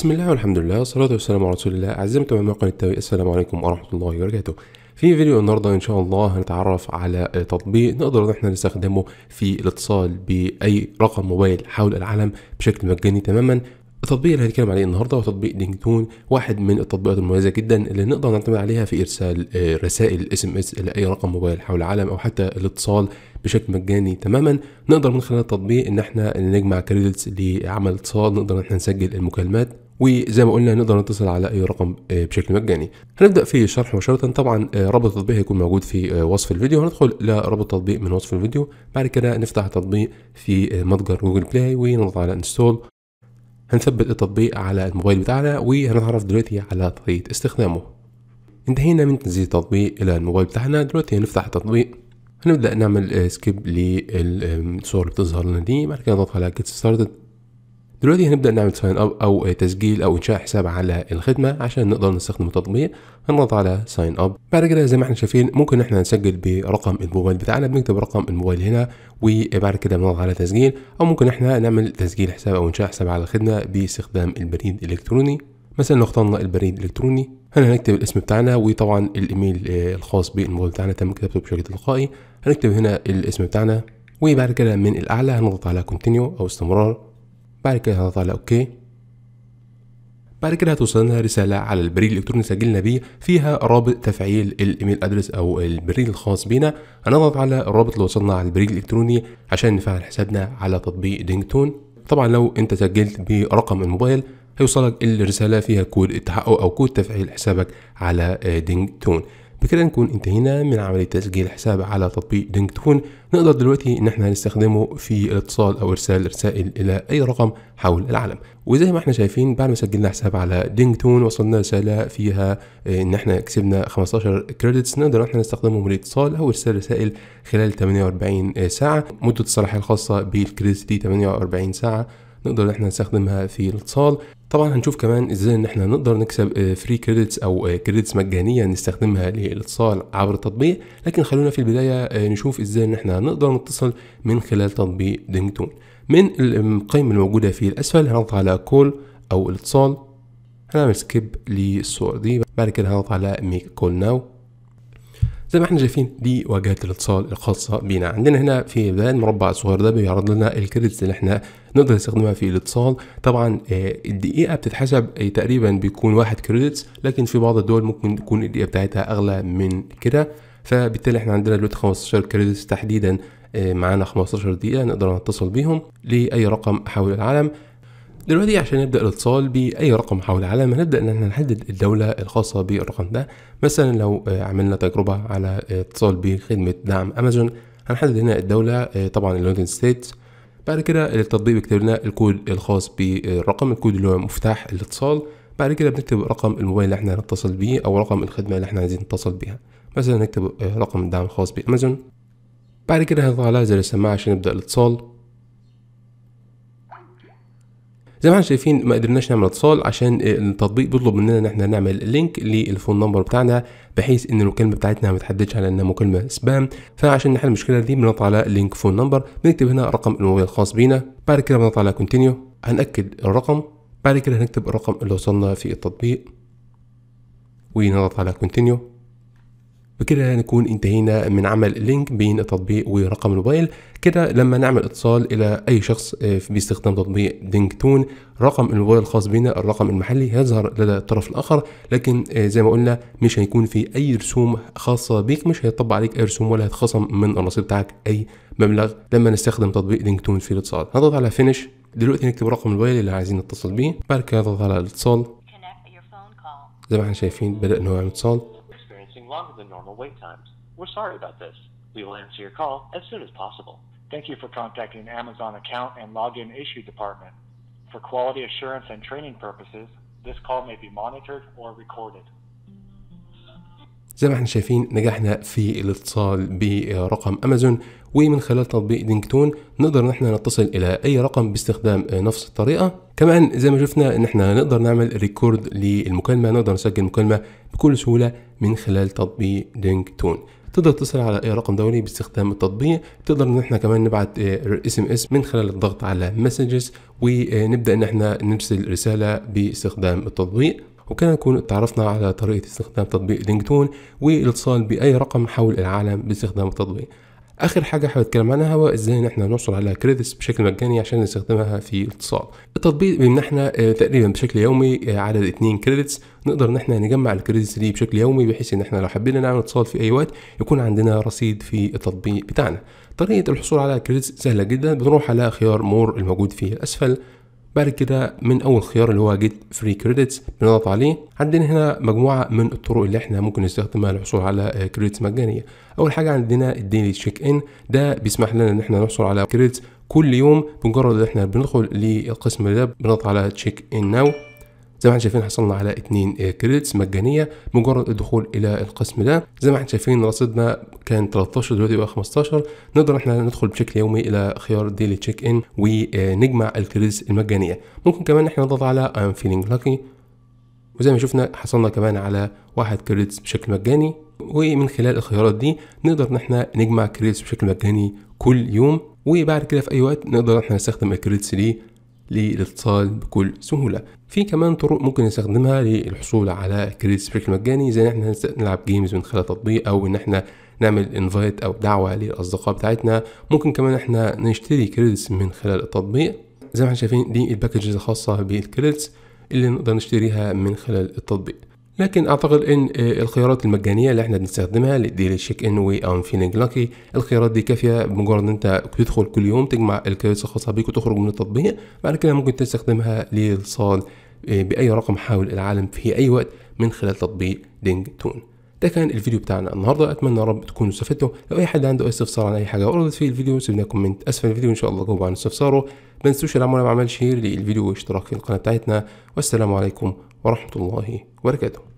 بسم الله والحمد لله والصلاة والسلام على رسول الله أعزائي متابعين التوي السلام عليكم ورحمة الله وبركاته في فيديو النهاردة إن شاء الله هنتعرف على تطبيق نقدر إن احنا نستخدمه في الاتصال بأي رقم موبايل حول العالم بشكل مجاني تماما التطبيق اللي هنتكلم عليه النهارده هو تطبيق لينكدون واحد من التطبيقات المميزه جدا اللي نقدر نعتمد عليها في ارسال آه، رسائل اس ام اس لاي رقم موبايل حول العالم او حتى الاتصال بشكل مجاني تماما نقدر من خلال التطبيق ان احنا نجمع كريدتس لعمل اتصال نقدر ان احنا نسجل المكالمات وزي ما قلنا نقدر نتصل على اي رقم آه، بشكل مجاني هنبدا في الشرح مباشره طبعا آه، رابط التطبيق هيكون موجود في آه، وصف الفيديو هندخل لرابط التطبيق من وصف الفيديو بعد كده نفتح التطبيق في متجر جوجل بلاي ونضغط على انستول هنثبت التطبيق على الموبايل بتاعنا وهنتعرف دلوقتي على طريقه استخدامه انتهينا من تنزيل التطبيق الى الموبايل بتاعنا دلوقتي هنفتح التطبيق هنبدا نعمل سكيب للصور اللي بتظهر لنا دي بعد كده نضغط على جيت ستارتد دلوقتي هنبدا نعمل ساين اب او تسجيل او انشاء حساب على الخدمه عشان نقدر نستخدم التطبيق هنضغط على ساين اب بعد كده زي ما احنا شايفين ممكن احنا نسجل برقم الموبايل بتاعنا بنكتب رقم الموبايل هنا وبعد كده بنضغط على تسجيل او ممكن احنا نعمل تسجيل حساب او انشاء حساب على الخدمه باستخدام البريد الالكتروني مثلا لو اخترنا البريد الالكتروني هنا هنكتب الاسم بتاعنا وطبعا الايميل آه، الخاص بالموبايل بتاعنا تم كتابته بشكل تلقائي هنكتب هنا الاسم بتاعنا وبعد كده من الاعلى هنضغط على كونتينيو او استمرار بعد كده هضغط على اوكي بعد كده هتوصل لنا رسالة على البريد الإلكتروني سجلنا بيه فيها رابط تفعيل الإيميل أدرس أو البريد الخاص بينا هنضغط على الرابط اللي وصلنا على البريد الإلكتروني عشان نفعل حسابنا على تطبيق دينجتون طبعا لو أنت سجلت برقم الموبايل هيوصلك الرسالة فيها كود التحقق أو كود تفعيل حسابك على دينجتون بكده نكون انتهينا من عملية تسجيل حساب على تطبيق دينج تون نقدر دلوقتي ان احنا نستخدمه في الاتصال او ارسال رسائل الى اي رقم حول العالم وزي ما احنا شايفين بعد ما سجلنا حساب على دينج تون وصلنا رسالة فيها ان احنا كسبنا 15 كريدتس نقدر احنا نستخدمهم للاتصال او ارسال رسائل خلال 48 ساعة مدة الصلاحية الخاصة بالكريدتس دي 48 ساعة نقدر احنا نستخدمها في الاتصال طبعا هنشوف كمان ازاي ان احنا نقدر نكسب فري آه، كريدتس او كريدتس آه، مجانيه نستخدمها للاتصال عبر التطبيق لكن خلونا في البدايه آه، نشوف ازاي ان احنا نقدر نتصل من خلال تطبيق دينج تون من القائمه الموجوده في الاسفل هنضغط على كول او الاتصال هنعمل سكيب للصور دي بعد كده هنضغط على ميك كول ناو زي ما احنا شايفين دي واجهه الاتصال الخاصه بينا عندنا هنا في بدايه المربع الصغير ده بيعرض لنا الكريدتس اللي احنا نقدر نستخدمها في الاتصال طبعا آه، الدقيقه بتتحسب آه، تقريبا بيكون واحد كريدتس لكن في بعض الدول ممكن تكون الدقيقه بتاعتها اغلى من كده فبالتالي احنا عندنا دلوقتي 15 كريدتس تحديدا آه، معانا 15 دقيقه نقدر نتصل بيهم لاي رقم حول العالم دلوقتي عشان نبدا الاتصال باي رقم حول العالم هنبدا ان احنا نحدد الدوله الخاصه بالرقم ده مثلا لو آه، عملنا تجربه على اتصال بخدمه دعم امازون هنحدد هنا الدوله آه، طبعا اليونايتد ستيتس بعد كده التطبيق بيكتب لنا الكود الخاص بالرقم الكود اللي هو مفتاح الاتصال بعد كده بنكتب رقم الموبايل اللي احنا هنتصل بيه او رقم الخدمه اللي احنا عايزين نتصل بيها مثلا نكتب آه، رقم الدعم الخاص بامازون بعد كده هنضغط على زر السماعه عشان نبدا الاتصال زي ما احنا شايفين ما قدرناش نعمل اتصال عشان التطبيق بيطلب مننا ان احنا نعمل لينك للفون نمبر بتاعنا بحيث ان المكالمه بتاعتنا ما تحددش على انها مكالمه سبام فعشان نحل المشكله دي بنضغط على لينك فون نمبر بنكتب هنا رقم الموبايل الخاص بينا بعد كده بنضغط على كونتينيو هنأكد الرقم بعد كده هنكتب الرقم اللي وصلنا في التطبيق ونضغط على كونتينيو بكده نكون انتهينا من عمل لينك بين التطبيق ورقم الموبايل كده لما نعمل اتصال الى اي شخص آه، باستخدام تطبيق دينج تون رقم الموبايل الخاص بنا الرقم المحلي هيظهر لدى الطرف الاخر لكن آه، زي ما قلنا مش هيكون في اي رسوم خاصه بيك مش هيطبق عليك اي رسوم ولا هيتخصم من الرصيد بتاعك اي مبلغ لما نستخدم تطبيق دينج تون في الاتصال هنضغط على فينش دلوقتي نكتب رقم الموبايل اللي عايزين نتصل بيه بعد كده نضغط على الاتصال زي ما احنا شايفين بدا ان هو يعمل اتصال longer than normal wait times. We're sorry about this. We will answer your call as soon as possible. Thank you for contacting Amazon Account and Login Issue Department. For quality assurance and training purposes, this call may be monitored or recorded. زي ما احنا شايفين نجحنا في الاتصال برقم امازون ومن خلال تطبيق دينكتون نقدر ان احنا نتصل الى اي رقم باستخدام نفس الطريقه كمان زي ما شفنا ان احنا نقدر نعمل ريكورد للمكالمه نقدر نسجل مكالمه بكل سهوله من خلال تطبيق دينج تون تقدر تتصل على اي رقم دولي باستخدام التطبيق تقدر ان احنا كمان نبعت اس ام اس من خلال الضغط على مسجز ونبدا ان احنا نرسل رساله باستخدام التطبيق وكان نكون اتعرفنا على طريقة استخدام تطبيق لينكدون والاتصال بأي رقم حول العالم باستخدام التطبيق اخر حاجه حابب اتكلم عنها هو ازاي ان احنا نحصل على كريدتس بشكل مجاني عشان نستخدمها في الاتصال التطبيق بيمنحنا آه، تقريبا بشكل يومي آه، عدد 2 كريدتس نقدر ان احنا نجمع الكريدتس دي بشكل يومي بحيث ان احنا لو حبينا نعمل اتصال في اي وقت يكون عندنا رصيد في التطبيق بتاعنا طريقه الحصول على كريدتس سهله جدا بنروح على خيار مور الموجود في الاسفل بعد كده من اول خيار اللي هو جيت فري كريدتس بنضغط عليه عندنا هنا مجموعه من الطرق اللي احنا ممكن نستخدمها للحصول على كريدتس مجانيه اول حاجه عندنا الديلي تشيك ان ده بيسمح لنا ان احنا نحصل على كريدتس كل يوم بمجرد ان احنا بندخل للقسم ده بنضغط على تشيك ان ناو زي ما احنا شايفين حصلنا على 2 آه، كريدتس مجانيه مجرد الدخول الى القسم ده زي ما احنا شايفين رصيدنا كان 13 دلوقتي بقى 15 نقدر احنا ندخل بشكل يومي الى خيار ديلي تشيك ان ونجمع الكريدتس المجانيه ممكن كمان احنا نضغط على I'm feeling lucky وزي ما شفنا حصلنا كمان على واحد كريدتس بشكل مجاني ومن خلال الخيارات دي نقدر ان احنا نجمع كريدتس بشكل مجاني كل يوم وبعد كده في اي وقت نقدر احنا نستخدم الكريدتس دي للاتصال بكل سهولة في كمان طرق ممكن نستخدمها للحصول على كريدت سبريك مجاني زي ان احنا نلعب جيمز من خلال تطبيق او ان احنا نعمل انفايت او دعوة للاصدقاء بتاعتنا ممكن كمان احنا نشتري كريدتس من خلال التطبيق زي ما احنا شايفين دي الباكجز الخاصة بالكريدتس اللي نقدر نشتريها من خلال التطبيق لكن اعتقد ان آه، الخيارات المجانيه اللي احنا بنستخدمها للديلي تشيك ان واي ام فيلينج لاكي الخيارات دي كافيه بمجرد ان انت تدخل كل يوم تجمع القياس الخاصه بيك وتخرج من التطبيق بعد كده ممكن تستخدمها للصال آه، باي رقم حول العالم في اي وقت من خلال تطبيق دينج تون ده كان الفيديو بتاعنا النهارده اتمنى يا رب تكونوا استفدتوا لو اي حد عنده اي استفسار عن اي حاجه وردت في الفيديو سيبنا كومنت اسفل الفيديو ان شاء الله جاوب عن استفساره ما تنسوش الاعمال بعمل شير للفيديو واشتراك في القناه بتاعتنا والسلام عليكم ورحمه الله وبركاته